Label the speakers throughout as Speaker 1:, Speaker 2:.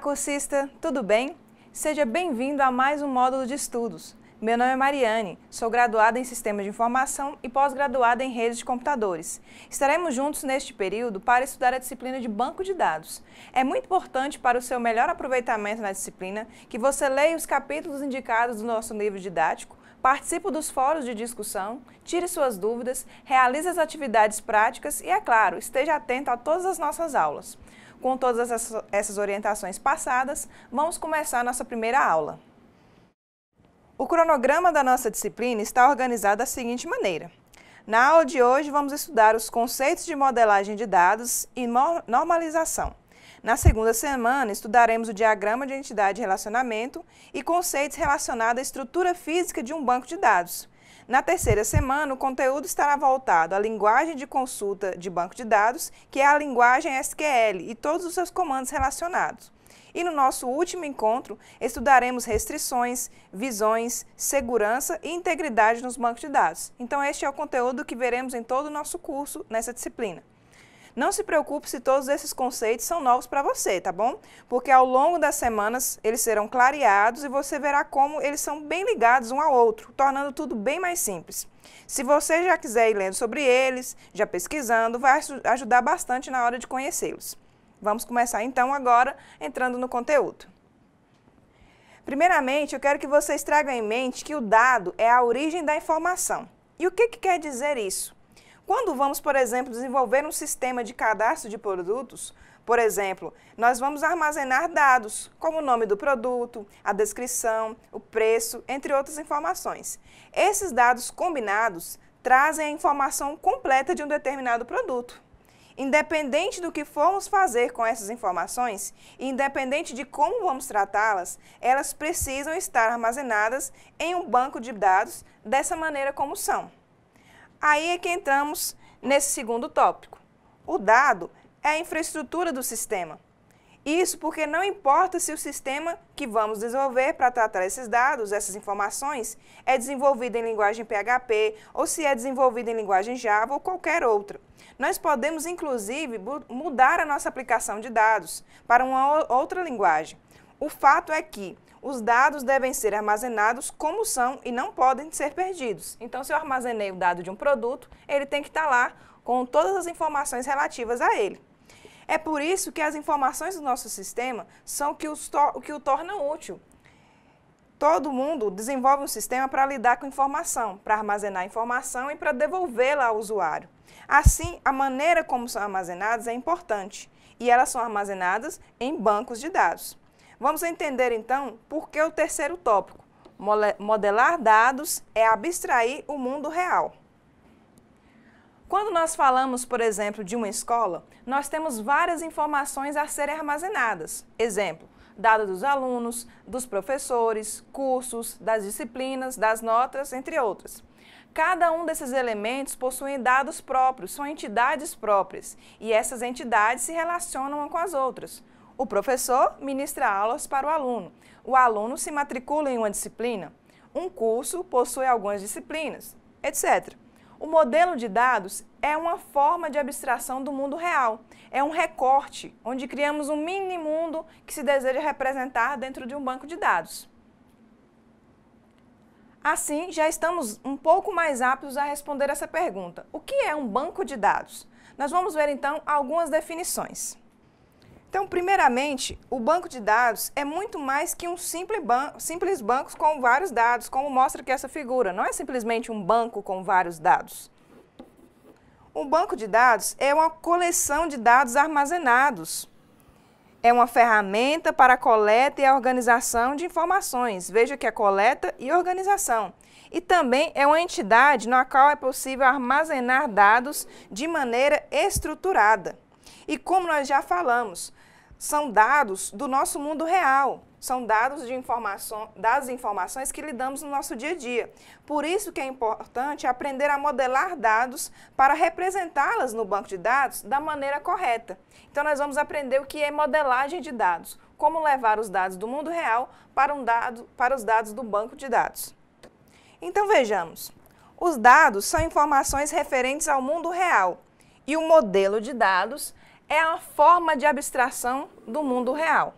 Speaker 1: cursista, tudo bem? Seja bem-vindo a mais um módulo de estudos. Meu nome é Mariane, sou graduada em Sistemas de Informação e pós-graduada em Redes de Computadores. Estaremos juntos neste período para estudar a disciplina de Banco de Dados. É muito importante para o seu melhor aproveitamento na disciplina que você leia os capítulos indicados do nosso livro didático, participe dos fóruns de discussão, tire suas dúvidas, realize as atividades práticas e, é claro, esteja atento a todas as nossas aulas. Com todas essas, essas orientações passadas, vamos começar nossa primeira aula. O cronograma da nossa disciplina está organizado da seguinte maneira. Na aula de hoje, vamos estudar os conceitos de modelagem de dados e normalização. Na segunda semana, estudaremos o diagrama de entidade de relacionamento e conceitos relacionados à estrutura física de um banco de dados. Na terceira semana, o conteúdo estará voltado à linguagem de consulta de banco de dados, que é a linguagem SQL e todos os seus comandos relacionados. E no nosso último encontro, estudaremos restrições, visões, segurança e integridade nos bancos de dados. Então, este é o conteúdo que veremos em todo o nosso curso nessa disciplina. Não se preocupe se todos esses conceitos são novos para você, tá bom? Porque ao longo das semanas eles serão clareados e você verá como eles são bem ligados um ao outro, tornando tudo bem mais simples. Se você já quiser ir lendo sobre eles, já pesquisando, vai ajudar bastante na hora de conhecê-los. Vamos começar então agora entrando no conteúdo. Primeiramente, eu quero que vocês tragam em mente que o dado é a origem da informação. E o que, que quer dizer isso? Quando vamos, por exemplo, desenvolver um sistema de cadastro de produtos, por exemplo, nós vamos armazenar dados, como o nome do produto, a descrição, o preço, entre outras informações. Esses dados combinados trazem a informação completa de um determinado produto. Independente do que formos fazer com essas informações, independente de como vamos tratá-las, elas precisam estar armazenadas em um banco de dados dessa maneira como são. Aí é que entramos nesse segundo tópico. O dado é a infraestrutura do sistema. Isso porque não importa se o sistema que vamos desenvolver para tratar esses dados, essas informações, é desenvolvido em linguagem PHP ou se é desenvolvido em linguagem Java ou qualquer outra. Nós podemos, inclusive, mudar a nossa aplicação de dados para uma outra linguagem. O fato é que os dados devem ser armazenados como são e não podem ser perdidos. Então, se eu armazenei o dado de um produto, ele tem que estar tá lá com todas as informações relativas a ele. É por isso que as informações do nosso sistema são que o que o torna útil. Todo mundo desenvolve um sistema para lidar com informação, para armazenar informação e para devolvê-la ao usuário. Assim, a maneira como são armazenadas é importante e elas são armazenadas em bancos de dados. Vamos entender então por que o terceiro tópico. Modelar dados é abstrair o mundo real. Quando nós falamos, por exemplo, de uma escola, nós temos várias informações a serem armazenadas. Exemplo, dados dos alunos, dos professores, cursos, das disciplinas, das notas, entre outras. Cada um desses elementos possui dados próprios, são entidades próprias, e essas entidades se relacionam com as outras. O professor ministra aulas para o aluno. O aluno se matricula em uma disciplina. Um curso possui algumas disciplinas, etc. O modelo de dados é uma forma de abstração do mundo real. É um recorte onde criamos um mini mundo que se deseja representar dentro de um banco de dados. Assim, já estamos um pouco mais aptos a responder essa pergunta: o que é um banco de dados? Nós vamos ver então algumas definições. Então, primeiramente, o banco de dados é muito mais que um simples, ban simples banco com vários dados, como mostra aqui essa figura. Não é simplesmente um banco com vários dados. Um banco de dados é uma coleção de dados armazenados. É uma ferramenta para a coleta e a organização de informações. Veja que é coleta e organização. E também é uma entidade na qual é possível armazenar dados de maneira estruturada. E como nós já falamos, são dados do nosso mundo real, são dados de informação, das informações que lidamos no nosso dia a dia. Por isso que é importante aprender a modelar dados para representá-las no banco de dados da maneira correta. Então nós vamos aprender o que é modelagem de dados, como levar os dados do mundo real para, um dado, para os dados do banco de dados. Então vejamos, os dados são informações referentes ao mundo real e o modelo de dados é a forma de abstração do mundo real.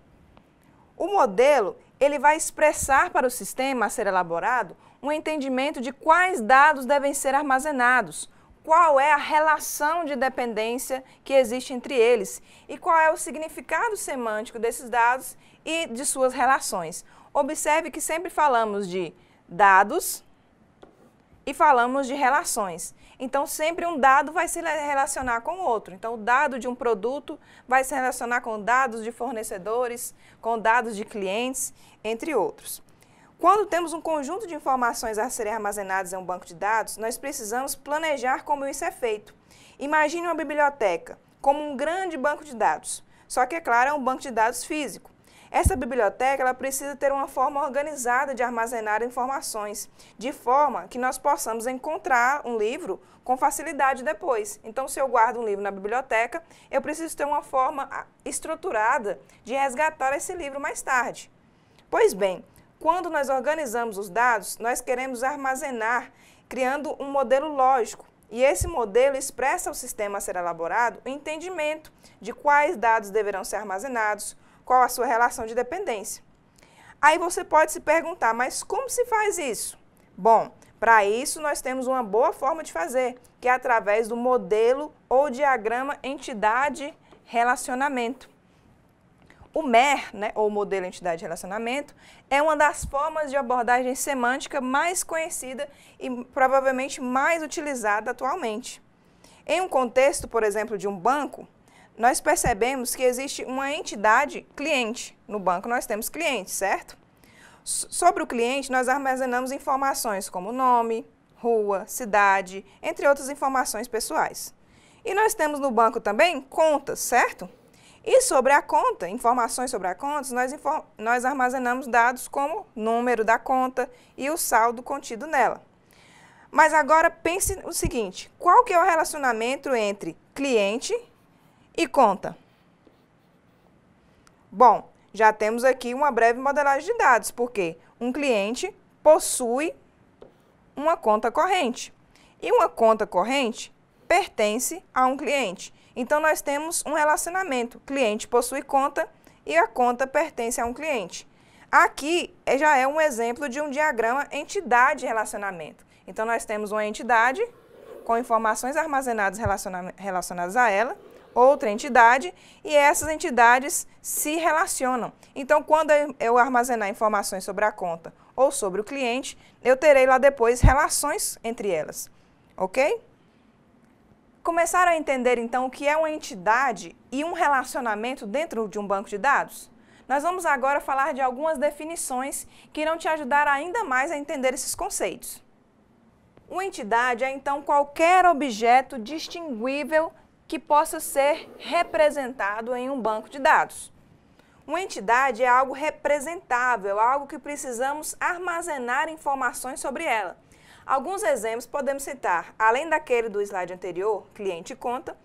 Speaker 1: O modelo ele vai expressar para o sistema a ser elaborado um entendimento de quais dados devem ser armazenados, qual é a relação de dependência que existe entre eles e qual é o significado semântico desses dados e de suas relações. Observe que sempre falamos de dados e falamos de relações. Então, sempre um dado vai se relacionar com outro. Então, o dado de um produto vai se relacionar com dados de fornecedores, com dados de clientes, entre outros. Quando temos um conjunto de informações a serem armazenadas em um banco de dados, nós precisamos planejar como isso é feito. Imagine uma biblioteca como um grande banco de dados. Só que, é claro, é um banco de dados físico. Essa biblioteca ela precisa ter uma forma organizada de armazenar informações, de forma que nós possamos encontrar um livro com facilidade depois. Então, se eu guardo um livro na biblioteca, eu preciso ter uma forma ah, estruturada de resgatar esse livro mais tarde. Pois bem, quando nós organizamos os dados, nós queremos armazenar, criando um modelo lógico. E esse modelo expressa ao sistema a ser elaborado o entendimento de quais dados deverão ser armazenados, qual a sua relação de dependência. Aí você pode se perguntar, mas como se faz isso? Bom, para isso nós temos uma boa forma de fazer, que é através do modelo ou diagrama entidade-relacionamento. O MER, né, ou modelo entidade relacionamento, é uma das formas de abordagem semântica mais conhecida e provavelmente mais utilizada atualmente. Em um contexto, por exemplo, de um banco, nós percebemos que existe uma entidade cliente. No banco nós temos clientes, certo? Sobre o cliente, nós armazenamos informações como nome, rua, cidade, entre outras informações pessoais. E nós temos no banco também contas, certo? E sobre a conta, informações sobre a conta, nós, nós armazenamos dados como número da conta e o saldo contido nela. Mas agora pense o seguinte, qual que é o relacionamento entre cliente e conta. Bom, já temos aqui uma breve modelagem de dados, porque um cliente possui uma conta corrente. E uma conta corrente pertence a um cliente. Então, nós temos um relacionamento. Cliente possui conta e a conta pertence a um cliente. Aqui é, já é um exemplo de um diagrama entidade-relacionamento. Então, nós temos uma entidade com informações armazenadas relaciona relacionadas a ela, outra entidade e essas entidades se relacionam. Então, quando eu armazenar informações sobre a conta ou sobre o cliente, eu terei lá depois relações entre elas, ok? Começaram a entender então o que é uma entidade e um relacionamento dentro de um banco de dados? Nós vamos agora falar de algumas definições que irão te ajudar ainda mais a entender esses conceitos. Uma entidade é então qualquer objeto distinguível que possa ser representado em um banco de dados. Uma entidade é algo representável, algo que precisamos armazenar informações sobre ela. Alguns exemplos podemos citar, além daquele do slide anterior, cliente conta,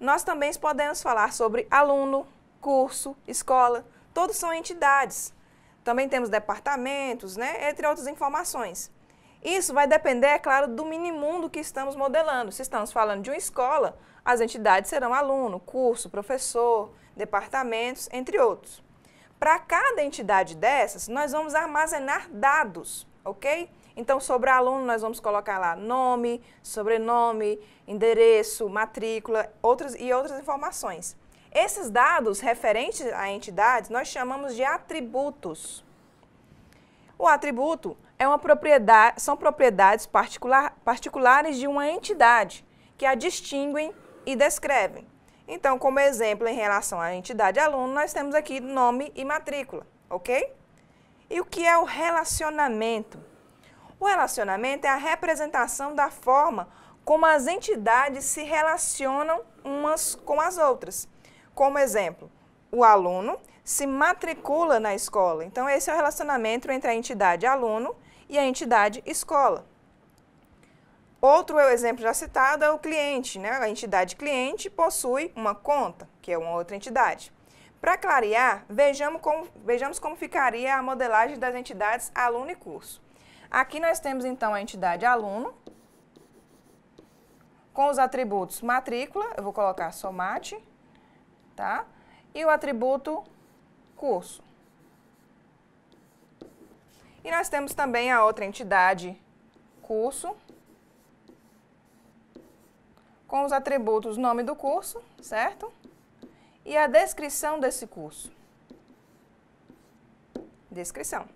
Speaker 1: nós também podemos falar sobre aluno, curso, escola, todos são entidades. Também temos departamentos, né, entre outras informações. Isso vai depender, é claro, do minimundo que estamos modelando. Se estamos falando de uma escola, as entidades serão aluno, curso, professor, departamentos, entre outros. Para cada entidade dessas, nós vamos armazenar dados, ok? Então, sobre aluno, nós vamos colocar lá nome, sobrenome, endereço, matrícula outras, e outras informações. Esses dados referentes a entidades nós chamamos de atributos. O atributo é uma propriedade, são propriedades particular, particulares de uma entidade que a distinguem e descrevem. Então, como exemplo em relação à entidade aluno, nós temos aqui nome e matrícula, ok? E o que é o relacionamento? O relacionamento é a representação da forma como as entidades se relacionam umas com as outras. Como exemplo, o aluno se matricula na escola. Então, esse é o relacionamento entre a entidade aluno e a entidade escola. Outro exemplo já citado, é o cliente, né? A entidade cliente possui uma conta, que é uma outra entidade. Para clarear, vejamos como, vejamos como ficaria a modelagem das entidades aluno e curso. Aqui nós temos então a entidade aluno, com os atributos matrícula, eu vou colocar somate, tá? E o atributo curso. E nós temos também a outra entidade curso, com os atributos nome do curso, certo? E a descrição desse curso. Descrição.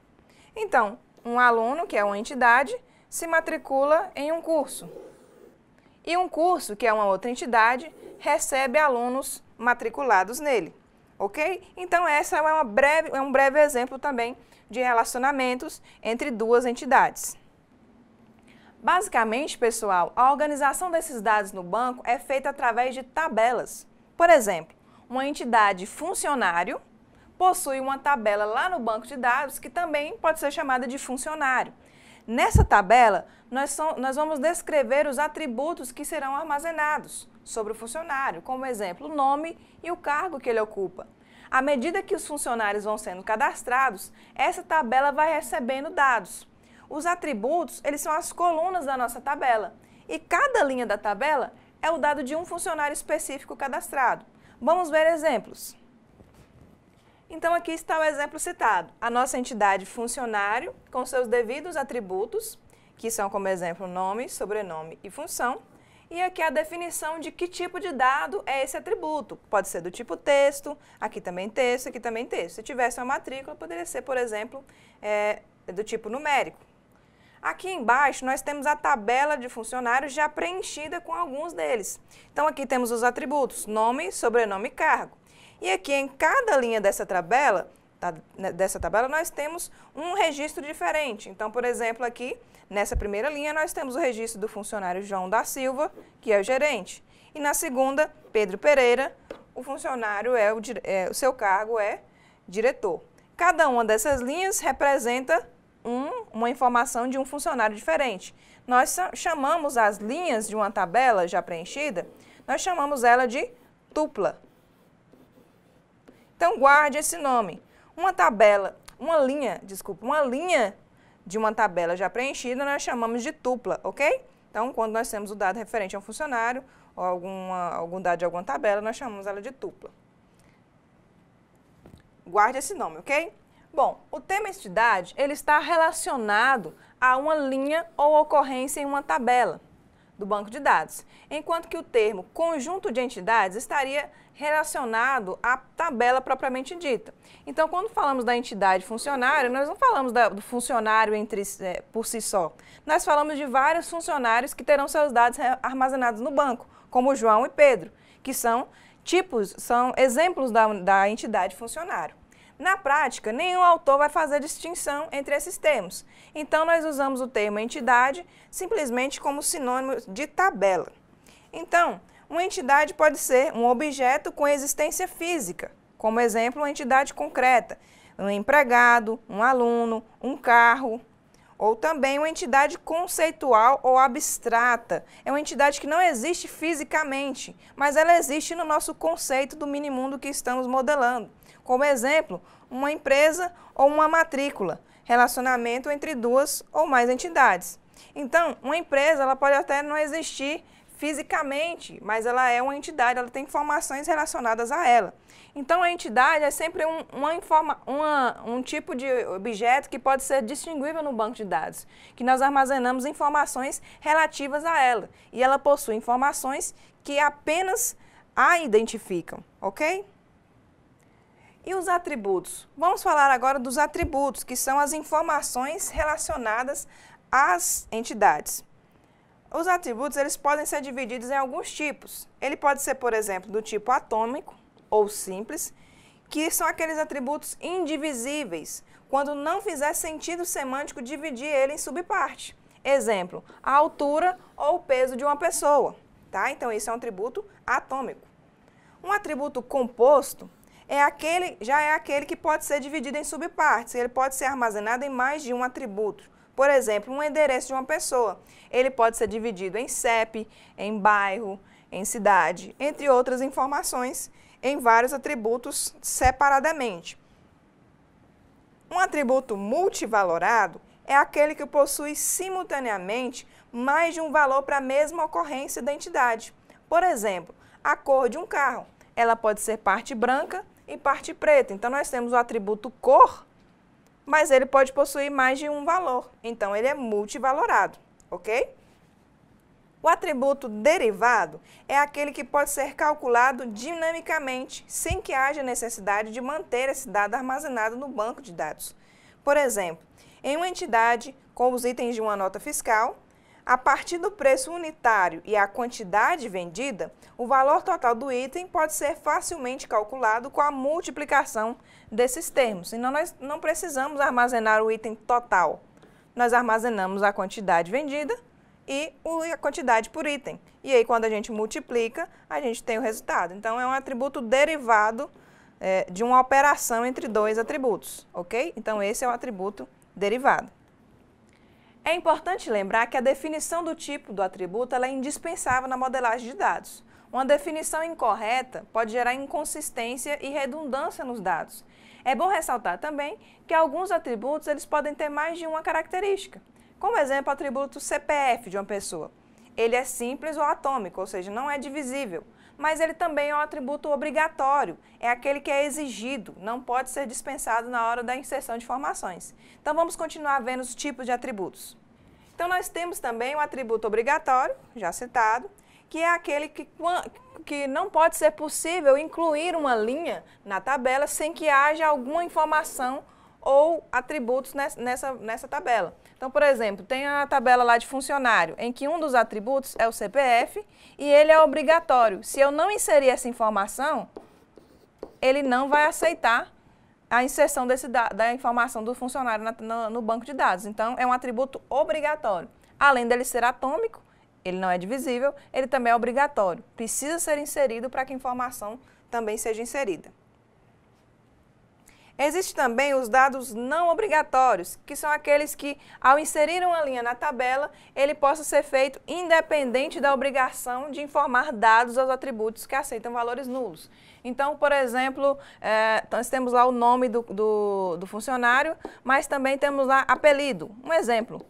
Speaker 1: Então, um aluno, que é uma entidade, se matricula em um curso. E um curso, que é uma outra entidade, recebe alunos matriculados nele. Ok? Então, essa é, uma breve, é um breve exemplo também de relacionamentos entre duas entidades. Basicamente, pessoal, a organização desses dados no banco é feita através de tabelas. Por exemplo, uma entidade funcionário possui uma tabela lá no banco de dados que também pode ser chamada de funcionário. Nessa tabela, nós, são, nós vamos descrever os atributos que serão armazenados sobre o funcionário, como exemplo, o nome e o cargo que ele ocupa. À medida que os funcionários vão sendo cadastrados, essa tabela vai recebendo dados. Os atributos, eles são as colunas da nossa tabela. E cada linha da tabela é o dado de um funcionário específico cadastrado. Vamos ver exemplos. Então aqui está o exemplo citado. A nossa entidade funcionário, com seus devidos atributos, que são como exemplo nome, sobrenome e função, e aqui a definição de que tipo de dado é esse atributo. Pode ser do tipo texto, aqui também texto, aqui também texto. Se tivesse uma matrícula, poderia ser, por exemplo, é, do tipo numérico. Aqui embaixo nós temos a tabela de funcionários já preenchida com alguns deles. Então aqui temos os atributos, nome, sobrenome e cargo. E aqui em cada linha dessa tabela, tá, né, dessa tabela nós temos um registro diferente. Então, por exemplo, aqui nessa primeira linha nós temos o registro do funcionário João da Silva, que é o gerente. E na segunda, Pedro Pereira, o funcionário é o, é, o seu cargo é diretor. Cada uma dessas linhas representa um, uma informação de um funcionário diferente. Nós chamamos as linhas de uma tabela já preenchida, nós chamamos ela de tupla. Então guarde esse nome. Uma tabela, uma linha, desculpa, uma linha de uma tabela já preenchida nós chamamos de tupla, ok? Então quando nós temos o dado referente a um funcionário ou alguma, algum dado de alguma tabela, nós chamamos ela de tupla. Guarde esse nome, ok? Bom, o tema entidade, ele está relacionado a uma linha ou ocorrência em uma tabela do banco de dados, enquanto que o termo conjunto de entidades estaria relacionado à tabela propriamente dita. Então, quando falamos da entidade funcionária, nós não falamos da, do funcionário entre, é, por si só. Nós falamos de vários funcionários que terão seus dados armazenados no banco, como João e Pedro, que são tipos, são exemplos da, da entidade funcionário. Na prática, nenhum autor vai fazer distinção entre esses termos. Então, nós usamos o termo entidade simplesmente como sinônimo de tabela. Então, uma entidade pode ser um objeto com existência física, como exemplo, uma entidade concreta, um empregado, um aluno, um carro, ou também uma entidade conceitual ou abstrata. É uma entidade que não existe fisicamente, mas ela existe no nosso conceito do mini mundo que estamos modelando como exemplo, uma empresa ou uma matrícula, relacionamento entre duas ou mais entidades. Então, uma empresa ela pode até não existir fisicamente, mas ela é uma entidade, ela tem informações relacionadas a ela. Então, a entidade é sempre um, uma informa, uma, um tipo de objeto que pode ser distinguível no banco de dados, que nós armazenamos informações relativas a ela, e ela possui informações que apenas a identificam, ok? E os atributos? Vamos falar agora dos atributos, que são as informações relacionadas às entidades. Os atributos eles podem ser divididos em alguns tipos. Ele pode ser, por exemplo, do tipo atômico ou simples, que são aqueles atributos indivisíveis, quando não fizer sentido semântico dividir ele em subparte. Exemplo, a altura ou o peso de uma pessoa. Tá? Então, isso é um atributo atômico. Um atributo composto é aquele, já é aquele que pode ser dividido em subpartes, ele pode ser armazenado em mais de um atributo. Por exemplo, um endereço de uma pessoa, ele pode ser dividido em CEP, em bairro, em cidade, entre outras informações, em vários atributos separadamente. Um atributo multivalorado é aquele que possui simultaneamente mais de um valor para a mesma ocorrência da entidade. Por exemplo, a cor de um carro. Ela pode ser parte branca e parte preta. Então, nós temos o atributo cor, mas ele pode possuir mais de um valor. Então, ele é multivalorado, ok? O atributo derivado é aquele que pode ser calculado dinamicamente, sem que haja necessidade de manter esse dado armazenado no banco de dados. Por exemplo, em uma entidade com os itens de uma nota fiscal, a partir do preço unitário e a quantidade vendida, o valor total do item pode ser facilmente calculado com a multiplicação desses termos. Senão, nós não precisamos armazenar o item total. Nós armazenamos a quantidade vendida e a quantidade por item. E aí, quando a gente multiplica, a gente tem o resultado. Então, é um atributo derivado é, de uma operação entre dois atributos, ok? Então, esse é o atributo derivado. É importante lembrar que a definição do tipo do atributo é indispensável na modelagem de dados. Uma definição incorreta pode gerar inconsistência e redundância nos dados. É bom ressaltar também que alguns atributos eles podem ter mais de uma característica. Como exemplo, o atributo CPF de uma pessoa. Ele é simples ou atômico, ou seja, não é divisível mas ele também é um atributo obrigatório, é aquele que é exigido, não pode ser dispensado na hora da inserção de informações. Então vamos continuar vendo os tipos de atributos. Então nós temos também o um atributo obrigatório, já citado, que é aquele que, que não pode ser possível incluir uma linha na tabela sem que haja alguma informação ou atributos nessa, nessa, nessa tabela. Então, por exemplo, tem a tabela lá de funcionário, em que um dos atributos é o CPF e ele é obrigatório. Se eu não inserir essa informação, ele não vai aceitar a inserção desse da, da informação do funcionário na, no, no banco de dados. Então, é um atributo obrigatório. Além dele ser atômico, ele não é divisível, ele também é obrigatório. Precisa ser inserido para que a informação também seja inserida. Existem também os dados não obrigatórios, que são aqueles que, ao inserir uma linha na tabela, ele possa ser feito independente da obrigação de informar dados aos atributos que aceitam valores nulos. Então, por exemplo, é, nós temos lá o nome do, do, do funcionário, mas também temos lá apelido. Um exemplo,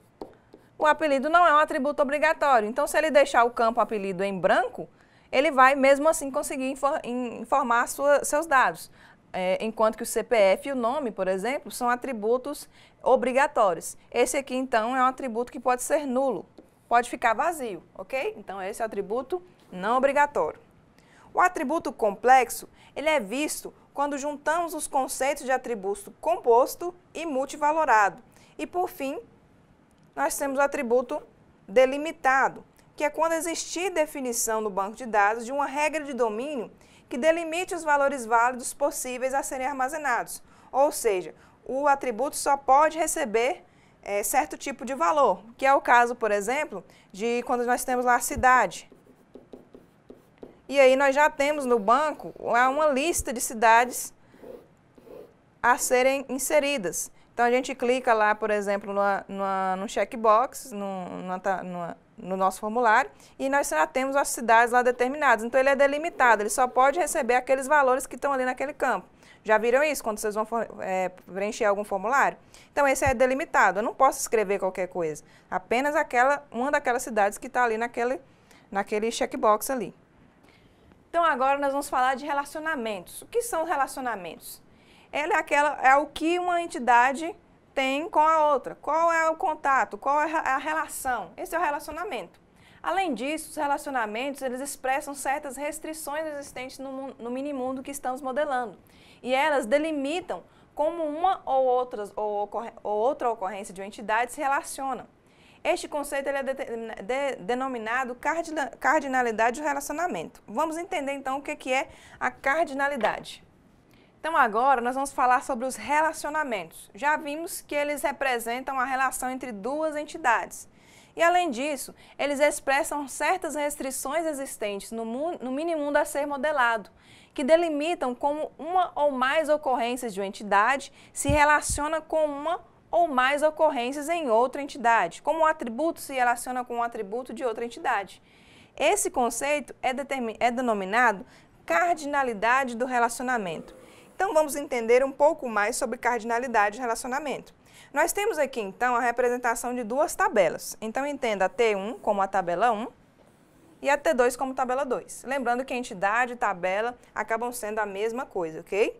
Speaker 1: o apelido não é um atributo obrigatório. Então, se ele deixar o campo apelido em branco, ele vai mesmo assim conseguir informar sua, seus dados. É, enquanto que o CPF e o nome, por exemplo, são atributos obrigatórios. Esse aqui, então, é um atributo que pode ser nulo, pode ficar vazio, ok? Então, esse é o atributo não obrigatório. O atributo complexo, ele é visto quando juntamos os conceitos de atributo composto e multivalorado. E, por fim, nós temos o atributo delimitado, que é quando existir definição no banco de dados de uma regra de domínio que delimite os valores válidos possíveis a serem armazenados. Ou seja, o atributo só pode receber é, certo tipo de valor, que é o caso, por exemplo, de quando nós temos lá a cidade. E aí nós já temos no banco uma lista de cidades a serem inseridas. Então a gente clica lá, por exemplo, numa, numa, num checkbox, numa, numa, no nosso formulário e nós já temos as cidades lá determinadas. Então ele é delimitado, ele só pode receber aqueles valores que estão ali naquele campo. Já viram isso quando vocês vão é, preencher algum formulário? Então esse é delimitado, eu não posso escrever qualquer coisa, apenas aquela uma daquelas cidades que está ali naquele, naquele checkbox ali. Então agora nós vamos falar de relacionamentos. O que são relacionamentos? Ela é, aquela, é o que uma entidade tem com a outra. Qual é o contato? Qual é a relação? Esse é o relacionamento. Além disso, os relacionamentos eles expressam certas restrições existentes no, no mundo que estamos modelando. E elas delimitam como uma ou, outras, ou, ou outra ocorrência de uma entidade se relaciona Este conceito é de, de, denominado cardinalidade do relacionamento. Vamos entender então o que, é que é a cardinalidade. Então agora nós vamos falar sobre os relacionamentos. Já vimos que eles representam a relação entre duas entidades. E além disso, eles expressam certas restrições existentes no, no mundo a ser modelado, que delimitam como uma ou mais ocorrências de uma entidade se relaciona com uma ou mais ocorrências em outra entidade, como um atributo se relaciona com um atributo de outra entidade. Esse conceito é, é denominado cardinalidade do relacionamento então vamos entender um pouco mais sobre cardinalidade e relacionamento. Nós temos aqui então a representação de duas tabelas. Então entenda a T1 como a tabela 1 e a T2 como tabela 2. Lembrando que entidade e tabela acabam sendo a mesma coisa, ok?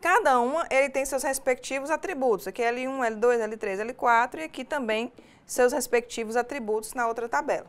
Speaker 1: Cada uma ele tem seus respectivos atributos. Aqui L1, L2, L3, L4 e aqui também seus respectivos atributos na outra tabela.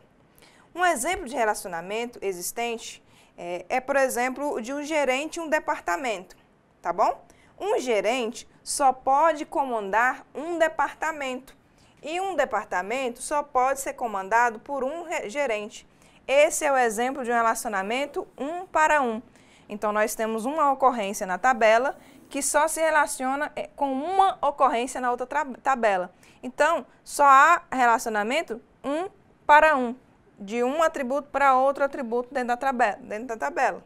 Speaker 1: Um exemplo de relacionamento existente é, é, por exemplo, de um gerente um departamento, tá bom? Um gerente só pode comandar um departamento e um departamento só pode ser comandado por um gerente. Esse é o exemplo de um relacionamento um para um. Então, nós temos uma ocorrência na tabela que só se relaciona é, com uma ocorrência na outra tabela. Então, só há relacionamento um para um de um atributo para outro atributo dentro da, tabela, dentro da tabela.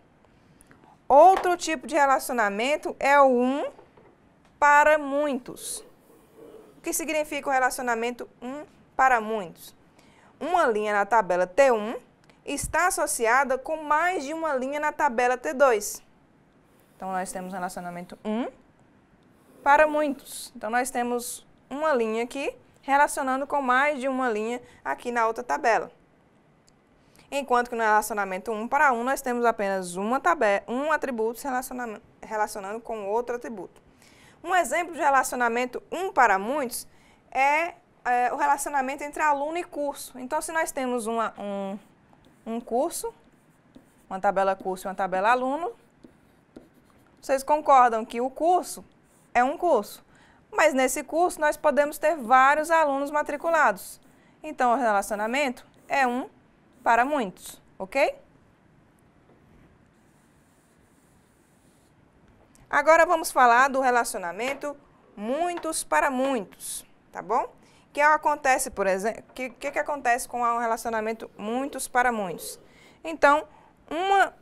Speaker 1: Outro tipo de relacionamento é o um para muitos. O que significa o relacionamento um para muitos? Uma linha na tabela T1 está associada com mais de uma linha na tabela T2. Então, nós temos relacionamento 1 para muitos. Então, nós temos uma linha aqui relacionando com mais de uma linha aqui na outra tabela enquanto que no relacionamento um para um nós temos apenas uma tabela, um atributo se relacionando com outro atributo. Um exemplo de relacionamento um para muitos é, é o relacionamento entre aluno e curso. Então, se nós temos uma, um, um curso, uma tabela curso e uma tabela aluno, vocês concordam que o curso é um curso, mas nesse curso nós podemos ter vários alunos matriculados. Então, o relacionamento é um para muitos, ok? Agora vamos falar do relacionamento muitos para muitos, tá bom? Que acontece, por exemplo, que que, que acontece com o um relacionamento muitos para muitos? Então, uma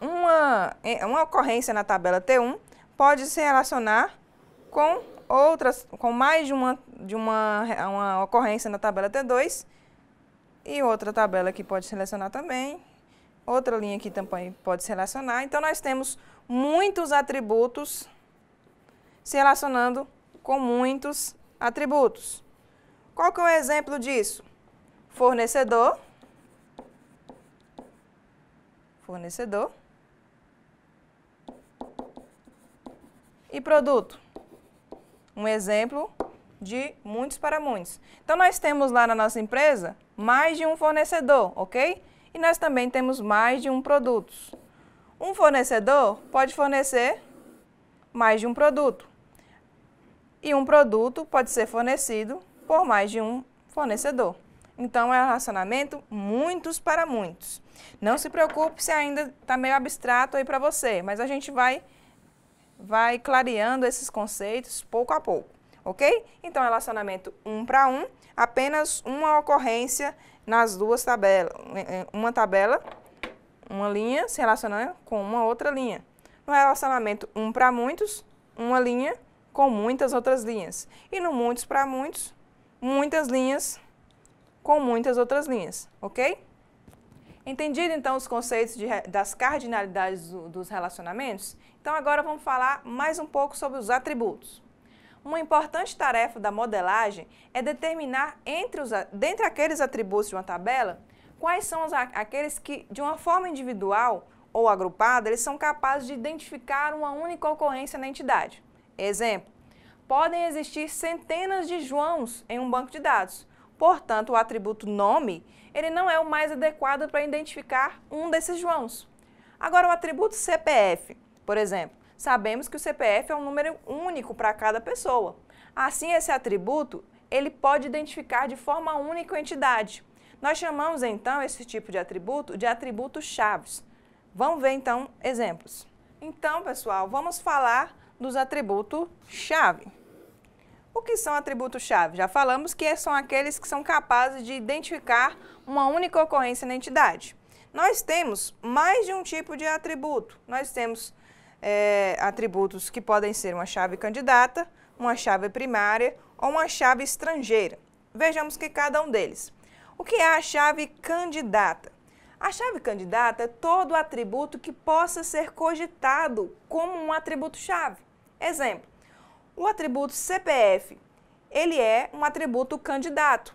Speaker 1: uma eh, uma ocorrência na tabela T1 pode se relacionar com outras com mais de uma de uma uma ocorrência na tabela T2 e outra tabela que pode selecionar também. Outra linha que também pode selecionar. Então, nós temos muitos atributos se relacionando com muitos atributos. Qual que é o exemplo disso? Fornecedor. Fornecedor. E produto. Um exemplo de muitos para muitos. Então, nós temos lá na nossa empresa mais de um fornecedor, ok? E nós também temos mais de um produto. Um fornecedor pode fornecer mais de um produto. E um produto pode ser fornecido por mais de um fornecedor. Então, é um relacionamento muitos para muitos. Não se preocupe se ainda está meio abstrato aí para você, mas a gente vai, vai clareando esses conceitos pouco a pouco, ok? Então, é relacionamento um para um apenas uma ocorrência nas duas tabelas, é, é, uma tabela, uma linha se relacionando com uma outra linha. No relacionamento um para muitos, uma linha com muitas outras linhas. E no muitos para muitos, muitas linhas com muitas outras linhas, ok? Entendido então os conceitos de, das cardinalidades do, dos relacionamentos? Então agora vamos falar mais um pouco sobre os atributos. Uma importante tarefa da modelagem é determinar, entre os, dentre aqueles atributos de uma tabela, quais são os, aqueles que, de uma forma individual ou agrupada, eles são capazes de identificar uma única ocorrência na entidade. Exemplo, podem existir centenas de Joãos em um banco de dados. Portanto, o atributo nome, ele não é o mais adequado para identificar um desses Joãos. Agora, o atributo CPF, por exemplo, sabemos que o CPF é um número único para cada pessoa. Assim, esse atributo ele pode identificar de forma única a entidade. Nós chamamos então esse tipo de atributo de atributos chaves. Vamos ver então exemplos. Então, pessoal, vamos falar dos atributos chave. O que são atributos chave? Já falamos que são aqueles que são capazes de identificar uma única ocorrência na entidade. Nós temos mais de um tipo de atributo. Nós temos é, atributos que podem ser uma chave candidata, uma chave primária ou uma chave estrangeira. Vejamos que cada um deles. O que é a chave candidata? A chave candidata é todo atributo que possa ser cogitado como um atributo-chave. Exemplo, o atributo CPF, ele é um atributo candidato.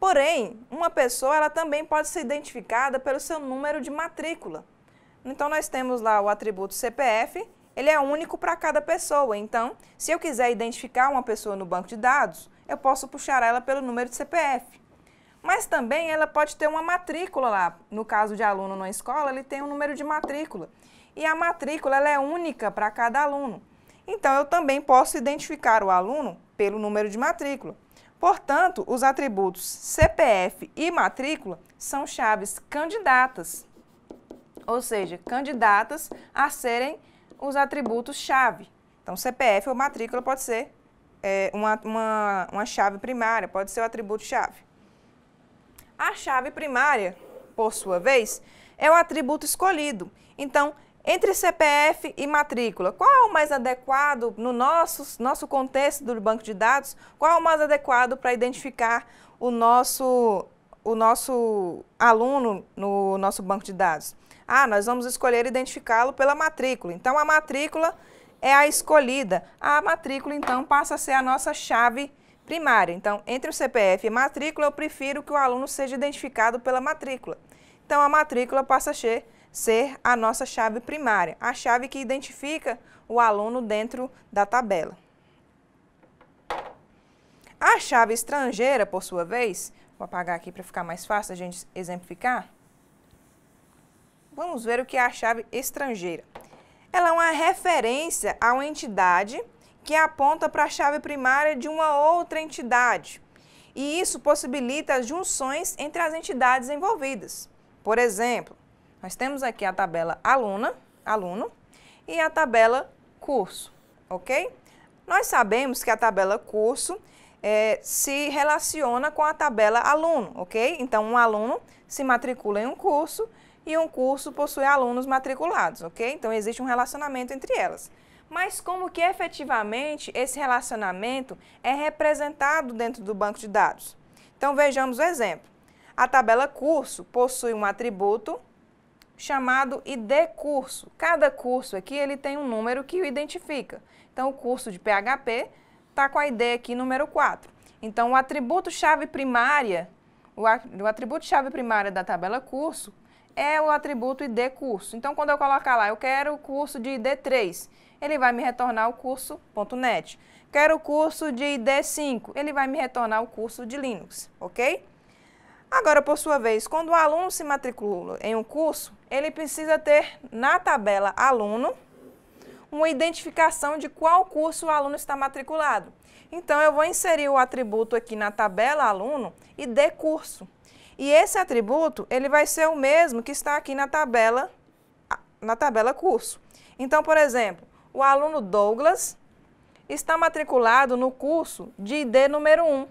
Speaker 1: Porém, uma pessoa ela também pode ser identificada pelo seu número de matrícula. Então nós temos lá o atributo CPF, ele é único para cada pessoa. Então, se eu quiser identificar uma pessoa no banco de dados, eu posso puxar ela pelo número de CPF. Mas também ela pode ter uma matrícula lá. No caso de aluno na escola, ele tem um número de matrícula. E a matrícula é única para cada aluno. Então, eu também posso identificar o aluno pelo número de matrícula. Portanto, os atributos CPF e matrícula são chaves candidatas ou seja, candidatas a serem os atributos-chave. Então, CPF ou matrícula pode ser é, uma, uma, uma chave primária, pode ser o atributo-chave. A chave primária, por sua vez, é o atributo escolhido. Então, entre CPF e matrícula, qual é o mais adequado no nosso, nosso contexto do banco de dados? Qual é o mais adequado para identificar o nosso, o nosso aluno no nosso banco de dados? Ah, nós vamos escolher identificá-lo pela matrícula. Então, a matrícula é a escolhida. A matrícula, então, passa a ser a nossa chave primária. Então, entre o CPF e a matrícula, eu prefiro que o aluno seja identificado pela matrícula. Então, a matrícula passa a ser, ser a nossa chave primária, a chave que identifica o aluno dentro da tabela. A chave estrangeira, por sua vez, vou apagar aqui para ficar mais fácil a gente exemplificar. Vamos ver o que é a chave estrangeira. Ela é uma referência a uma entidade que aponta para a chave primária de uma outra entidade. E isso possibilita as junções entre as entidades envolvidas. Por exemplo, nós temos aqui a tabela aluna, aluno e a tabela curso, ok? Nós sabemos que a tabela curso é, se relaciona com a tabela aluno, ok? Então, um aluno se matricula em um curso e um curso possui alunos matriculados, ok? Então existe um relacionamento entre elas. Mas como que efetivamente esse relacionamento é representado dentro do banco de dados? Então vejamos o exemplo. A tabela curso possui um atributo chamado ID curso. Cada curso aqui ele tem um número que o identifica. Então o curso de PHP está com a ID aqui número 4. Então o atributo chave primária, o atributo chave primária da tabela curso é o atributo ID curso. Então, quando eu colocar lá, eu quero o curso de ID3, ele vai me retornar o curso.net. Quero o curso de ID5, ele vai me retornar o curso de Linux, ok? Agora, por sua vez, quando o aluno se matricula em um curso, ele precisa ter na tabela aluno uma identificação de qual curso o aluno está matriculado. Então, eu vou inserir o atributo aqui na tabela aluno e de curso. E esse atributo, ele vai ser o mesmo que está aqui na tabela, na tabela curso. Então, por exemplo, o aluno Douglas está matriculado no curso de ID número 1.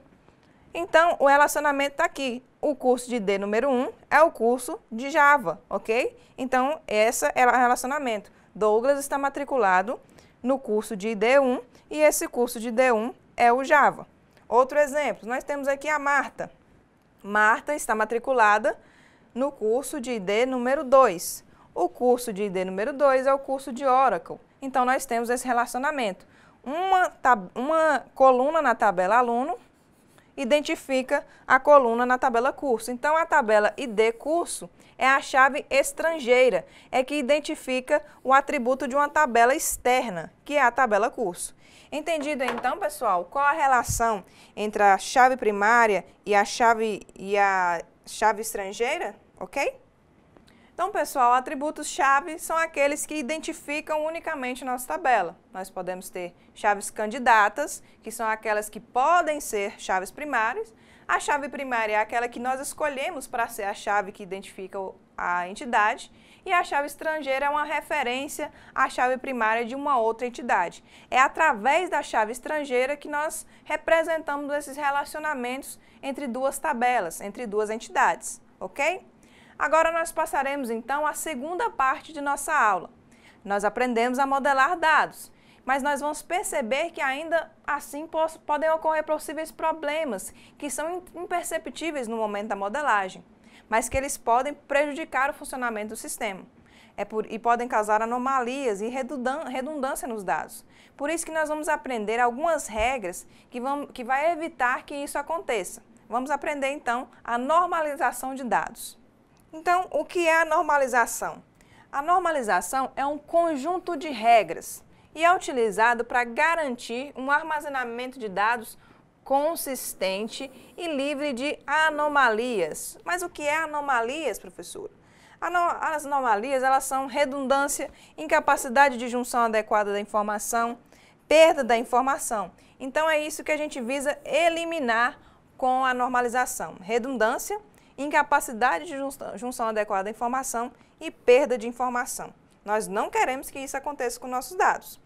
Speaker 1: Então, o relacionamento está aqui. O curso de ID número 1 é o curso de Java, ok? Então, esse é o relacionamento. Douglas está matriculado no curso de ID1 e esse curso de ID1 é o Java. Outro exemplo, nós temos aqui a Marta. Marta está matriculada no curso de ID número 2. O curso de ID número 2 é o curso de Oracle. Então, nós temos esse relacionamento. Uma, uma coluna na tabela aluno identifica a coluna na tabela curso. Então, a tabela ID curso é a chave estrangeira, é que identifica o atributo de uma tabela externa, que é a tabela curso. Entendido então, pessoal, qual a relação entre a chave primária e a chave, e a chave estrangeira? Ok? Então, pessoal, atributos-chave são aqueles que identificam unicamente nossa tabela. Nós podemos ter chaves candidatas, que são aquelas que podem ser chaves primárias. A chave primária é aquela que nós escolhemos para ser a chave que identifica a entidade. E a chave estrangeira é uma referência à chave primária de uma outra entidade. É através da chave estrangeira que nós representamos esses relacionamentos entre duas tabelas, entre duas entidades, ok? Agora nós passaremos então à segunda parte de nossa aula. Nós aprendemos a modelar dados, mas nós vamos perceber que ainda assim podem ocorrer possíveis problemas que são imperceptíveis no momento da modelagem, mas que eles podem prejudicar o funcionamento do sistema. É por, e podem causar anomalias e redundância nos dados. Por isso que nós vamos aprender algumas regras que, vão, que vai evitar que isso aconteça. Vamos aprender então a normalização de dados. Então, o que é a normalização? A normalização é um conjunto de regras e é utilizado para garantir um armazenamento de dados consistente e livre de anomalias. Mas o que é anomalias, professora? As anomalias elas são redundância, incapacidade de junção adequada da informação, perda da informação. Então é isso que a gente visa eliminar com a normalização: redundância, incapacidade de junção, junção adequada à informação e perda de informação. Nós não queremos que isso aconteça com nossos dados.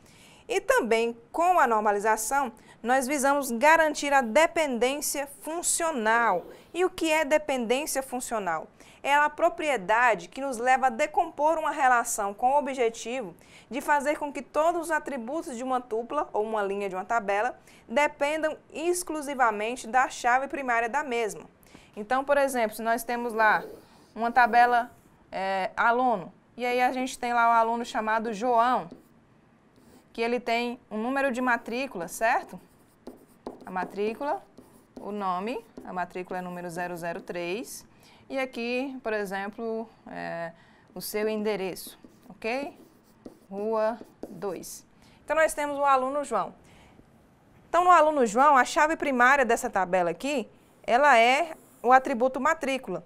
Speaker 1: E também, com a normalização, nós visamos garantir a dependência funcional. E o que é dependência funcional? É a propriedade que nos leva a decompor uma relação com o objetivo de fazer com que todos os atributos de uma tupla ou uma linha de uma tabela dependam exclusivamente da chave primária da mesma. Então, por exemplo, se nós temos lá uma tabela é, aluno, e aí a gente tem lá um aluno chamado João, que ele tem um número de matrícula, certo? A matrícula, o nome, a matrícula é número 003, e aqui, por exemplo, é, o seu endereço, ok? Rua 2. Então, nós temos o aluno João. Então, no aluno João, a chave primária dessa tabela aqui, ela é o atributo matrícula.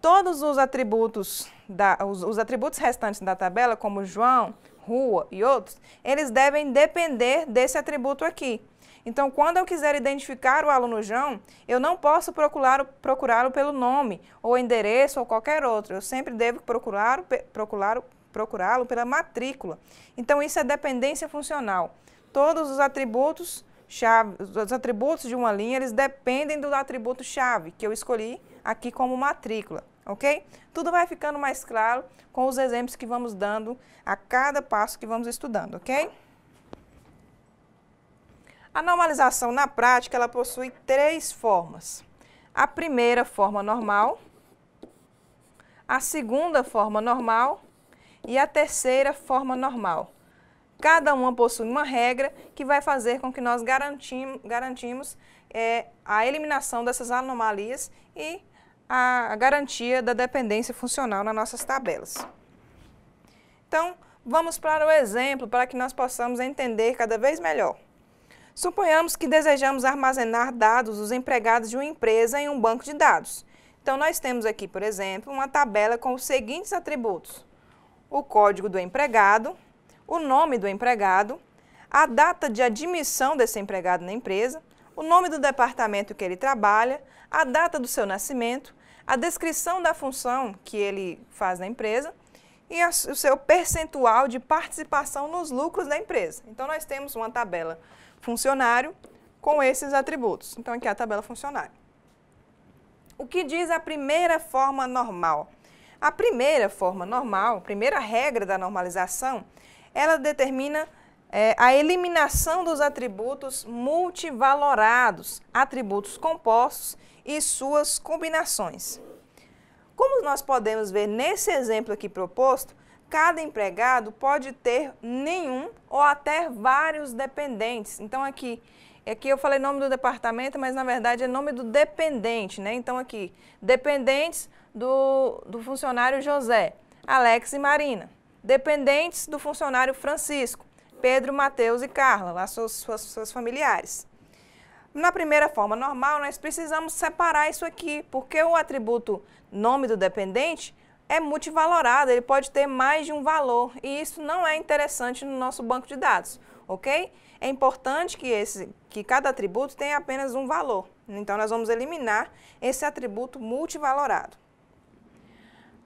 Speaker 1: Todos os atributos, da, os, os atributos restantes da tabela, como João, rua e outros, eles devem depender desse atributo aqui. Então, quando eu quiser identificar o aluno João, eu não posso procurá-lo procurá pelo nome, ou endereço, ou qualquer outro. Eu sempre devo procurá-lo procurá procurá pela matrícula. Então, isso é dependência funcional. Todos os atributos chave, os atributos de uma linha, eles dependem do atributo chave, que eu escolhi aqui como matrícula, ok? Tudo vai ficando mais claro com os exemplos que vamos dando a cada passo que vamos estudando, ok? A normalização na prática, ela possui três formas. A primeira forma normal, a segunda forma normal e a terceira forma normal. Cada uma possui uma regra que vai fazer com que nós garantim, garantimos é, a eliminação dessas anomalias e a, a garantia da dependência funcional nas nossas tabelas. Então, vamos para o exemplo para que nós possamos entender cada vez melhor. Suponhamos que desejamos armazenar dados dos empregados de uma empresa em um banco de dados. Então, nós temos aqui, por exemplo, uma tabela com os seguintes atributos: o código do empregado, o nome do empregado, a data de admissão desse empregado na empresa, o nome do departamento que ele trabalha, a data do seu nascimento, a descrição da função que ele faz na empresa e a, o seu percentual de participação nos lucros da empresa. Então, nós temos uma tabela funcionário com esses atributos. Então, aqui é a tabela funcionário. O que diz a primeira forma normal? A primeira forma normal, a primeira regra da normalização ela determina é, a eliminação dos atributos multivalorados, atributos compostos e suas combinações. Como nós podemos ver nesse exemplo aqui proposto, cada empregado pode ter nenhum ou até vários dependentes. Então aqui, aqui eu falei nome do departamento, mas na verdade é nome do dependente, né? Então aqui, dependentes do, do funcionário José, Alex e Marina dependentes do funcionário Francisco, Pedro, Mateus e Carla, lá suas suas, familiares. Na primeira forma normal, nós precisamos separar isso aqui, porque o atributo nome do dependente é multivalorado, ele pode ter mais de um valor, e isso não é interessante no nosso banco de dados, ok? É importante que, esse, que cada atributo tenha apenas um valor, então nós vamos eliminar esse atributo multivalorado.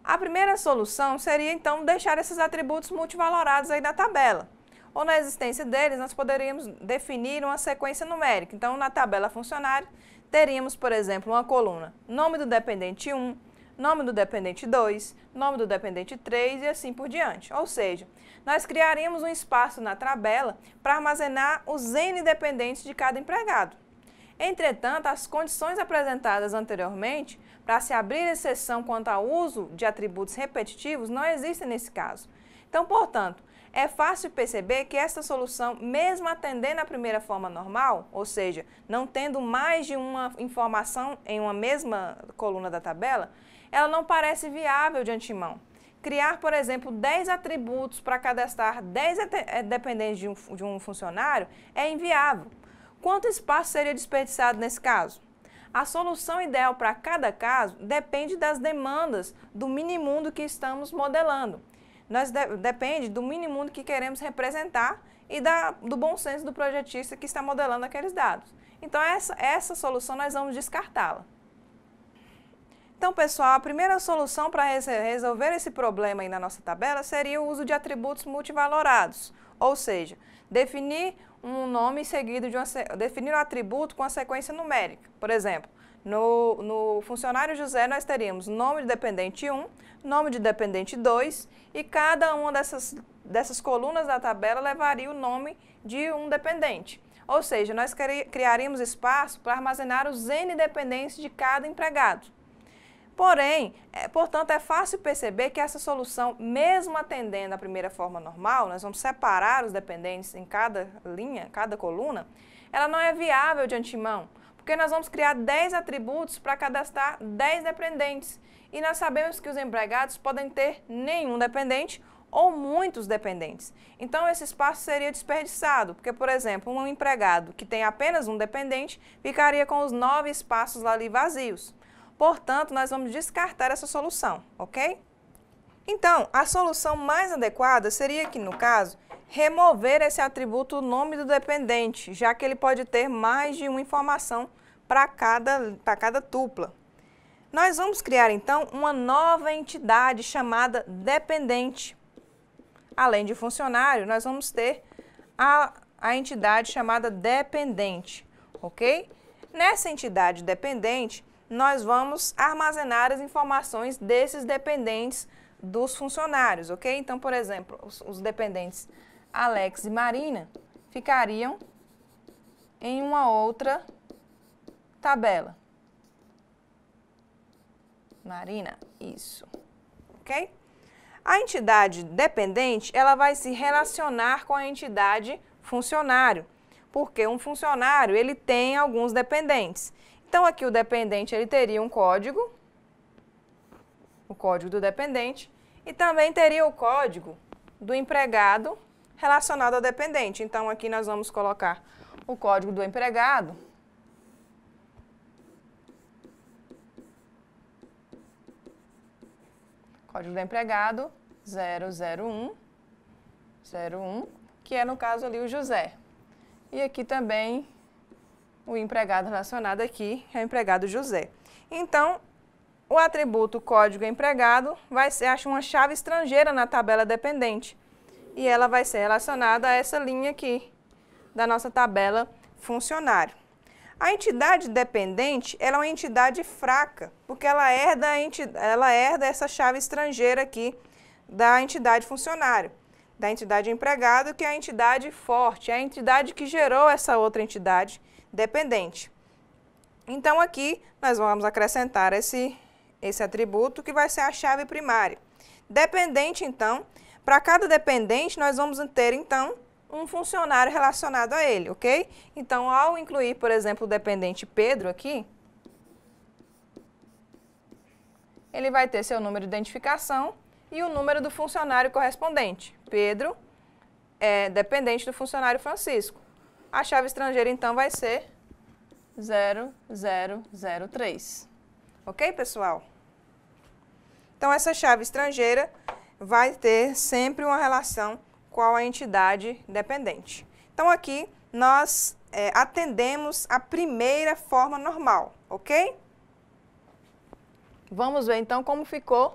Speaker 1: A primeira solução seria, então, deixar esses atributos multivalorados aí na tabela. Ou na existência deles, nós poderíamos definir uma sequência numérica. Então, na tabela funcionário, teríamos, por exemplo, uma coluna nome do dependente 1, nome do dependente 2, nome do dependente 3 e assim por diante. Ou seja, nós criaríamos um espaço na tabela para armazenar os N dependentes de cada empregado. Entretanto, as condições apresentadas anteriormente para se abrir exceção quanto ao uso de atributos repetitivos não existe nesse caso. Então, portanto, é fácil perceber que esta solução, mesmo atendendo à primeira forma normal, ou seja, não tendo mais de uma informação em uma mesma coluna da tabela, ela não parece viável de antemão. Criar, por exemplo, 10 atributos para cadastrar 10 eh, dependentes de um funcionário é inviável. Quanto espaço seria desperdiçado nesse caso? A solução ideal para cada caso depende das demandas do mundo que estamos modelando. Nós de depende do mundo que queremos representar e da, do bom senso do projetista que está modelando aqueles dados. Então, essa, essa solução nós vamos descartá-la. Então, pessoal, a primeira solução para resolver esse problema aí na nossa tabela seria o uso de atributos multivalorados, ou seja, definir um nome seguido de uma definir um atributo com a sequência numérica. Por exemplo, no, no funcionário José nós teríamos nome de dependente 1, nome de dependente 2 e cada uma dessas, dessas colunas da tabela levaria o nome de um dependente. Ou seja, nós criaríamos espaço para armazenar os N dependentes de cada empregado. Porém, é, portanto, é fácil perceber que essa solução, mesmo atendendo à primeira forma normal, nós vamos separar os dependentes em cada linha, cada coluna, ela não é viável de antemão, porque nós vamos criar 10 atributos para cadastrar 10 dependentes. E nós sabemos que os empregados podem ter nenhum dependente ou muitos dependentes. Então, esse espaço seria desperdiçado, porque, por exemplo, um empregado que tem apenas um dependente ficaria com os nove espaços ali vazios. Portanto, nós vamos descartar essa solução, ok? Então, a solução mais adequada seria que, no caso, remover esse atributo nome do dependente, já que ele pode ter mais de uma informação para cada, cada tupla. Nós vamos criar, então, uma nova entidade chamada dependente. Além de funcionário, nós vamos ter a, a entidade chamada dependente, ok? Nessa entidade dependente, nós vamos armazenar as informações desses dependentes dos funcionários, ok? Então, por exemplo, os, os dependentes Alex e Marina ficariam em uma outra tabela. Marina, isso, ok? A entidade dependente, ela vai se relacionar com a entidade funcionário, porque um funcionário, ele tem alguns dependentes. Então, aqui o dependente ele teria um código, o código do dependente, e também teria o código do empregado relacionado ao dependente. Então, aqui nós vamos colocar o código do empregado. Código do empregado 001, 01, que é no caso ali o José. E aqui também o empregado relacionado aqui é o empregado José. Então, o atributo código empregado vai ser acha uma chave estrangeira na tabela dependente. E ela vai ser relacionada a essa linha aqui da nossa tabela funcionário. A entidade dependente, ela é uma entidade fraca, porque ela herda, ela herda essa chave estrangeira aqui da entidade funcionário, da entidade empregado, que é a entidade forte, é a entidade que gerou essa outra entidade, dependente. Então aqui nós vamos acrescentar esse, esse atributo que vai ser a chave primária. Dependente, então, para cada dependente nós vamos ter, então, um funcionário relacionado a ele, ok? Então, ao incluir, por exemplo, o dependente Pedro aqui, ele vai ter seu número de identificação e o número do funcionário correspondente. Pedro é dependente do funcionário Francisco. A chave estrangeira, então, vai ser 0003. Ok, pessoal? Então, essa chave estrangeira vai ter sempre uma relação com a entidade dependente. Então, aqui nós é, atendemos a primeira forma normal, ok? Vamos ver, então, como ficou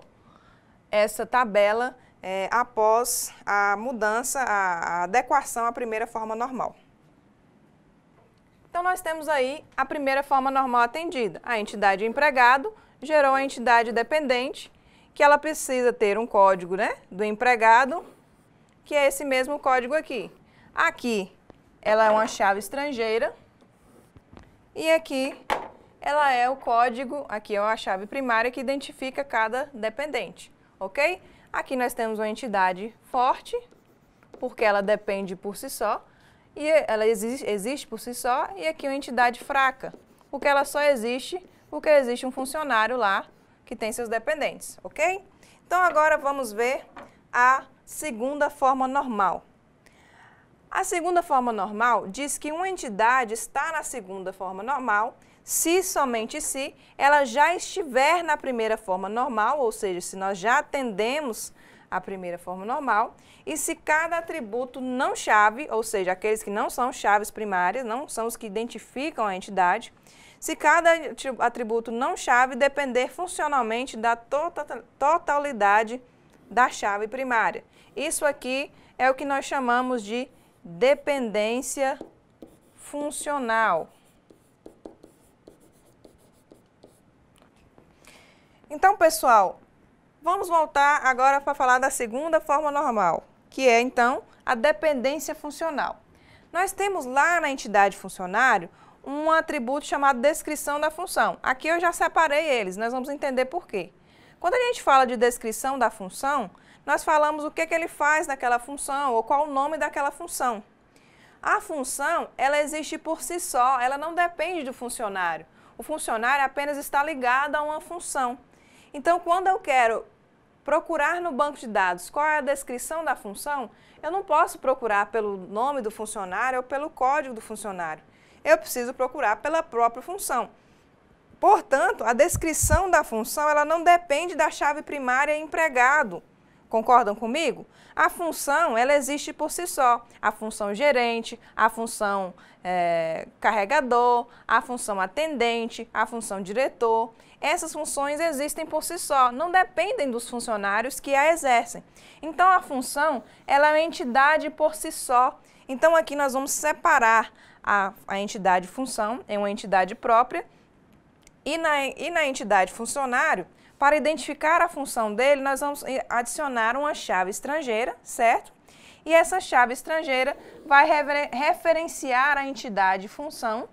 Speaker 1: essa tabela é, após a mudança, a, a adequação à primeira forma normal. Então, nós temos aí a primeira forma normal atendida. A entidade empregado gerou a entidade dependente, que ela precisa ter um código né, do empregado, que é esse mesmo código aqui. Aqui, ela é uma chave estrangeira. E aqui, ela é o código, aqui é a chave primária que identifica cada dependente, ok? Aqui nós temos uma entidade forte, porque ela depende por si só e ela existe, existe por si só e aqui é uma entidade fraca, porque ela só existe porque existe um funcionário lá que tem seus dependentes, ok? Então agora vamos ver a segunda forma normal. A segunda forma normal diz que uma entidade está na segunda forma normal se somente se ela já estiver na primeira forma normal, ou seja, se nós já atendemos a primeira forma normal. E se cada atributo não chave, ou seja, aqueles que não são chaves primárias, não são os que identificam a entidade, se cada atributo não chave depender funcionalmente da tota-, totalidade da chave primária. Isso aqui é o que nós chamamos de dependência funcional. Então, pessoal, Vamos voltar agora para falar da segunda forma normal, que é então a dependência funcional. Nós temos lá na entidade funcionário um atributo chamado descrição da função. Aqui eu já separei eles, nós vamos entender por quê. Quando a gente fala de descrição da função, nós falamos o que, que ele faz naquela função ou qual o nome daquela função. A função, ela existe por si só, ela não depende do funcionário. O funcionário apenas está ligado a uma função. Então, quando eu quero procurar no banco de dados qual é a descrição da função, eu não posso procurar pelo nome do funcionário ou pelo código do funcionário. Eu preciso procurar pela própria função. Portanto, a descrição da função ela não depende da chave primária empregado. Concordam comigo? A função ela existe por si só. A função gerente, a função é, carregador, a função atendente, a função diretor essas funções existem por si só, não dependem dos funcionários que a exercem. Então a função, ela é uma entidade por si só. Então aqui nós vamos separar a, a entidade função em uma entidade própria e na, e na entidade funcionário, para identificar a função dele, nós vamos adicionar uma chave estrangeira, certo? E essa chave estrangeira vai referenciar a entidade função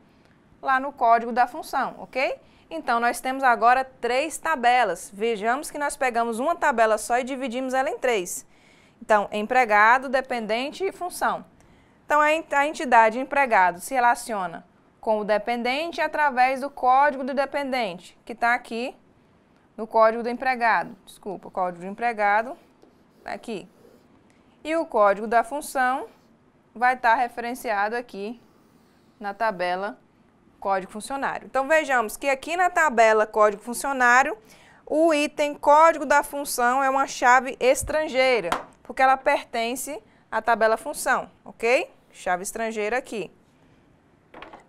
Speaker 1: lá no código da função, ok? Então, nós temos agora três tabelas. Vejamos que nós pegamos uma tabela só e dividimos ela em três. Então, empregado, dependente e função. Então, a entidade empregado se relaciona com o dependente através do código do dependente, que está aqui no código do empregado. Desculpa, código do empregado está aqui. E o código da função vai estar tá referenciado aqui na tabela Código Funcionário. Então vejamos que aqui na tabela Código Funcionário, o item Código da Função é uma chave estrangeira, porque ela pertence à tabela Função, ok? Chave estrangeira aqui.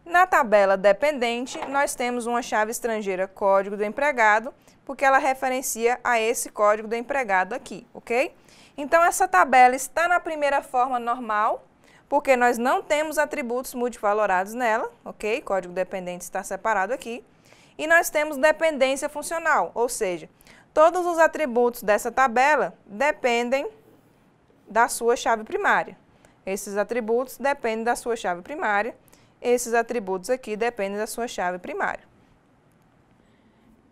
Speaker 1: Na tabela Dependente, nós temos uma chave estrangeira Código do Empregado, porque ela referencia a esse código do empregado aqui, ok? Então, essa tabela está na primeira forma normal, porque nós não temos atributos multivalorados nela, ok? Código dependente está separado aqui. E nós temos dependência funcional, ou seja, todos os atributos dessa tabela dependem da sua chave primária. Esses atributos dependem da sua chave primária. Esses atributos aqui dependem da sua chave primária.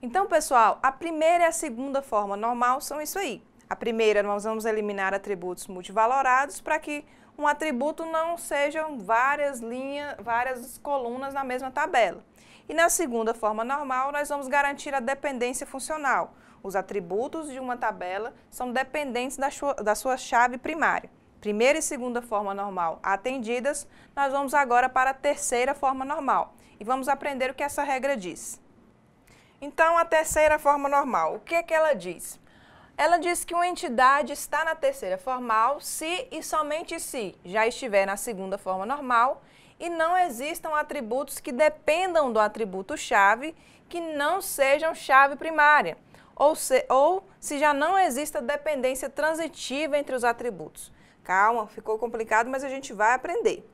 Speaker 1: Então, pessoal, a primeira e a segunda forma normal são isso aí. A primeira, nós vamos eliminar atributos multivalorados para que um atributo não sejam várias linhas, várias colunas na mesma tabela. E na segunda forma normal, nós vamos garantir a dependência funcional. Os atributos de uma tabela são dependentes da sua, da sua chave primária. Primeira e segunda forma normal atendidas, nós vamos agora para a terceira forma normal e vamos aprender o que essa regra diz. Então, a terceira forma normal, o que, é que ela diz? Ela diz que uma entidade está na terceira formal se e somente se já estiver na segunda forma normal e não existam atributos que dependam do atributo chave que não sejam chave primária, ou se, ou se já não exista dependência transitiva entre os atributos. Calma, ficou complicado, mas a gente vai aprender.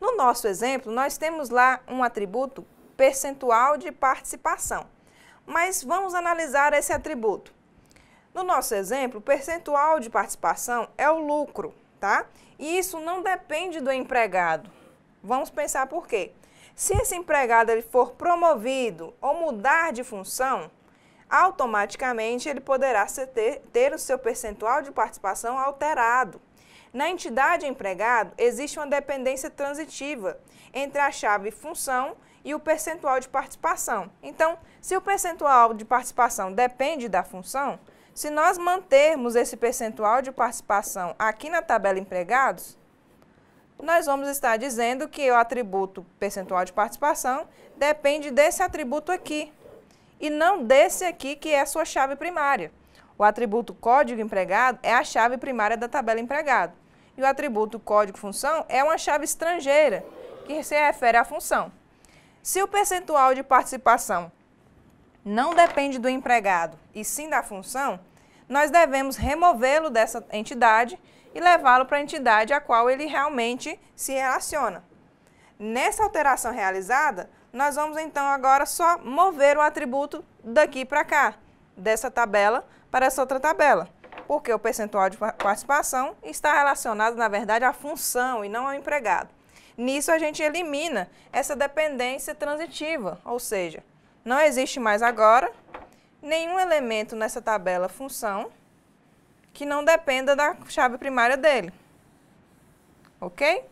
Speaker 1: No nosso exemplo, nós temos lá um atributo percentual de participação. Mas vamos analisar esse atributo. No nosso exemplo, o percentual de participação é o lucro, tá? E isso não depende do empregado. Vamos pensar por quê? Se esse empregado ele for promovido ou mudar de função, automaticamente ele poderá ter, ter o seu percentual de participação alterado. Na entidade empregado, existe uma dependência transitiva entre a chave função e o percentual de participação. Então, se o percentual de participação depende da função, se nós mantermos esse percentual de participação aqui na tabela empregados, nós vamos estar dizendo que o atributo percentual de participação depende desse atributo aqui e não desse aqui que é a sua chave primária. O atributo código empregado é a chave primária da tabela empregado. E o atributo código função é uma chave estrangeira que se refere à função. Se o percentual de participação não depende do empregado e sim da função, nós devemos removê-lo dessa entidade e levá-lo para a entidade a qual ele realmente se relaciona. Nessa alteração realizada, nós vamos então agora só mover o atributo daqui para cá, dessa tabela para essa outra tabela, porque o percentual de participação está relacionado, na verdade, à função e não ao empregado. Nisso, a gente elimina essa dependência transitiva, ou seja, não existe mais agora nenhum elemento nessa tabela função que não dependa da chave primária dele. Ok?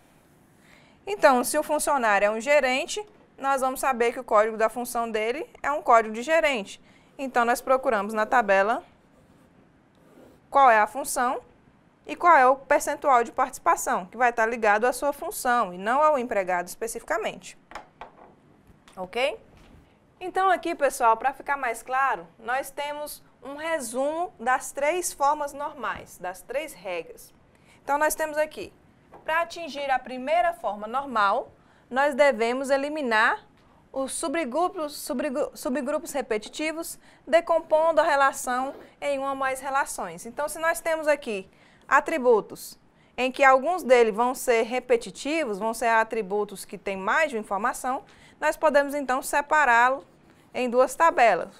Speaker 1: Então, se o funcionário é um gerente, nós vamos saber que o código da função dele é um código de gerente. Então, nós procuramos na tabela qual é a função e qual é o percentual de participação, que vai estar ligado à sua função e não ao empregado especificamente. Ok? Então aqui, pessoal, para ficar mais claro, nós temos um resumo das três formas normais, das três regras. Então nós temos aqui, para atingir a primeira forma normal, nós devemos eliminar os subgrupos, subgrupos repetitivos, decompondo a relação em uma ou mais relações. Então, se nós temos aqui atributos em que alguns deles vão ser repetitivos, vão ser atributos que têm mais de uma informação, nós podemos então separá-lo em duas tabelas.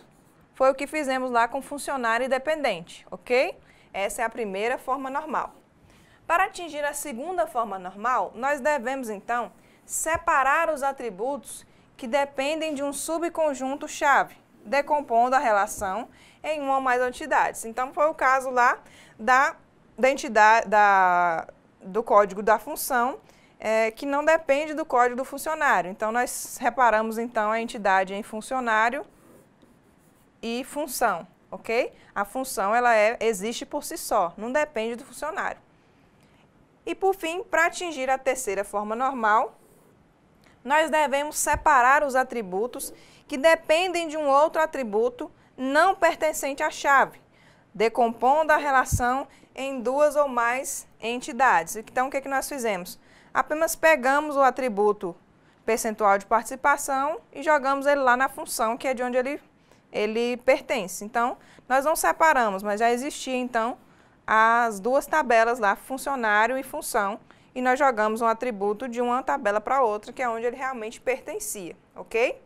Speaker 1: Foi o que fizemos lá com funcionário e dependente, ok? Essa é a primeira forma normal. Para atingir a segunda forma normal, nós devemos, então, separar os atributos que dependem de um subconjunto-chave, decompondo a relação em uma ou mais entidades. Então, foi o caso lá da, da entidade, da, do código da função é, que não depende do código do funcionário. Então, nós reparamos, então, a entidade em funcionário e função, ok? A função, ela é, existe por si só, não depende do funcionário. E, por fim, para atingir a terceira forma normal, nós devemos separar os atributos que dependem de um outro atributo não pertencente à chave, decompondo a relação em duas ou mais entidades. Então, o que, é que nós fizemos? apenas pegamos o atributo percentual de participação e jogamos ele lá na função que é de onde ele, ele pertence. Então, nós não separamos, mas já existia então as duas tabelas lá, funcionário e função, e nós jogamos um atributo de uma tabela para outra, que é onde ele realmente pertencia, ok?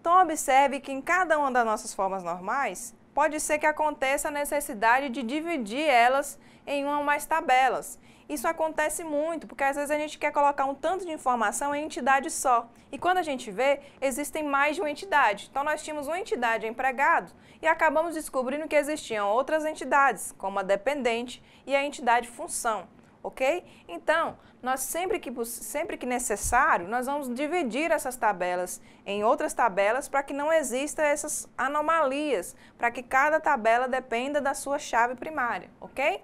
Speaker 1: Então, observe que em cada uma das nossas formas normais, pode ser que aconteça a necessidade de dividir elas em uma ou mais tabelas. Isso acontece muito, porque às vezes a gente quer colocar um tanto de informação em entidade só. E quando a gente vê, existem mais de uma entidade. Então nós tínhamos uma entidade empregado e acabamos descobrindo que existiam outras entidades, como a dependente e a entidade função ok? Então, nós sempre que, sempre que necessário, nós vamos dividir essas tabelas em outras tabelas para que não exista essas anomalias, para que cada tabela dependa da sua chave primária, ok?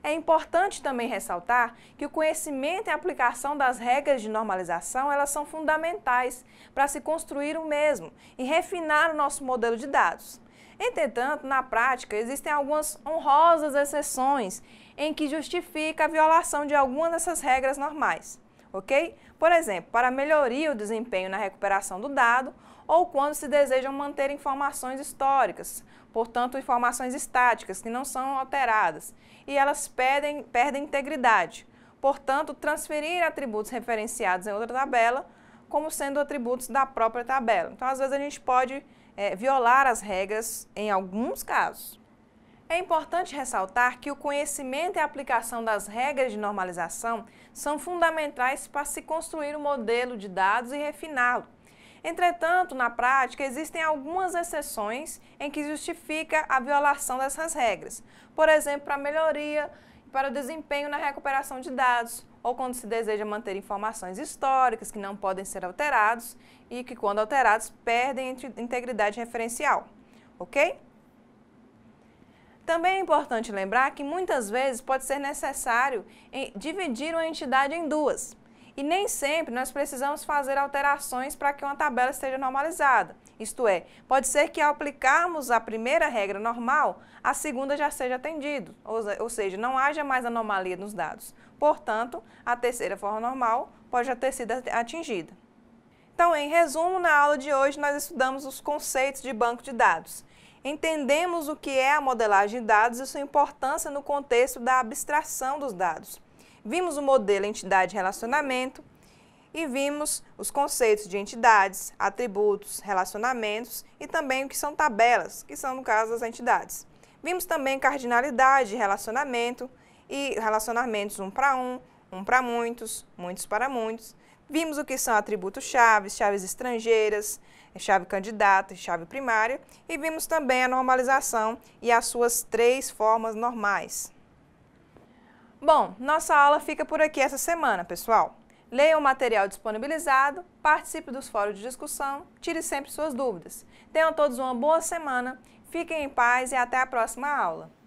Speaker 1: É importante também ressaltar que o conhecimento e a aplicação das regras de normalização, elas são fundamentais para se construir o mesmo e refinar o nosso modelo de dados. Entretanto, na prática, existem algumas honrosas exceções em que justifica a violação de alguma dessas regras normais, ok? Por exemplo, para melhoria do desempenho na recuperação do dado ou quando se desejam manter informações históricas, portanto, informações estáticas que não são alteradas, e elas perdem, perdem integridade. Portanto, transferir atributos referenciados em outra tabela como sendo atributos da própria tabela. Então, às vezes, a gente pode é, violar as regras em alguns casos. É importante ressaltar que o conhecimento e a aplicação das regras de normalização são fundamentais para se construir o um modelo de dados e refiná-lo. Entretanto, na prática, existem algumas exceções em que justifica a violação dessas regras, por exemplo, para melhoria e para o desempenho na recuperação de dados, ou quando se deseja manter informações históricas que não podem ser alterados e que, quando alterados, perdem integridade referencial. Ok? Também é importante lembrar que muitas vezes pode ser necessário dividir uma entidade em duas. E nem sempre nós precisamos fazer alterações para que uma tabela esteja normalizada. Isto é, pode ser que ao aplicarmos a primeira regra normal, a segunda já seja atendida, ou seja, não haja mais anomalia nos dados. Portanto, a terceira forma normal pode já ter sido atingida. Então, em resumo, na aula de hoje nós estudamos os conceitos de banco de dados. Entendemos o que é a modelagem de dados e sua importância no contexto da abstração dos dados. Vimos o modelo entidade-relacionamento e vimos os conceitos de entidades, atributos, relacionamentos e também o que são tabelas, que são, no caso, as entidades. Vimos também cardinalidade, relacionamento e relacionamentos um para um, um para muitos, muitos para muitos. Vimos o que são atributos chaves, chaves estrangeiras, chave candidata e chave primária, e vimos também a normalização e as suas três formas normais. Bom, nossa aula fica por aqui essa semana, pessoal. Leia o material disponibilizado, participe dos fóruns de discussão, tire sempre suas dúvidas. Tenham todos uma boa semana, fiquem em paz e até a próxima aula.